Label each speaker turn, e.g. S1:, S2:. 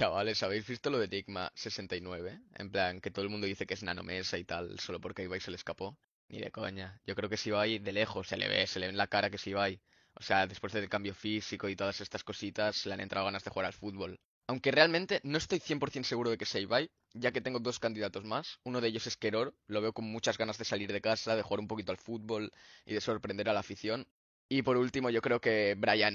S1: Chavales, ¿habéis visto lo de digma 69? En plan, que todo el mundo dice que es nanomesa y tal, solo porque Ibai se le escapó. Ni de coña. Yo creo que si ahí de lejos se le ve, se le ve en la cara que si Ibai. O sea, después del cambio físico y todas estas cositas, le han entrado ganas de jugar al fútbol. Aunque realmente no estoy 100% seguro de que sea Ibai, ya que tengo dos candidatos más. Uno de ellos es Queror, lo veo con muchas ganas de salir de casa, de jugar un poquito al fútbol y de sorprender a la afición. Y por último, yo creo que Brian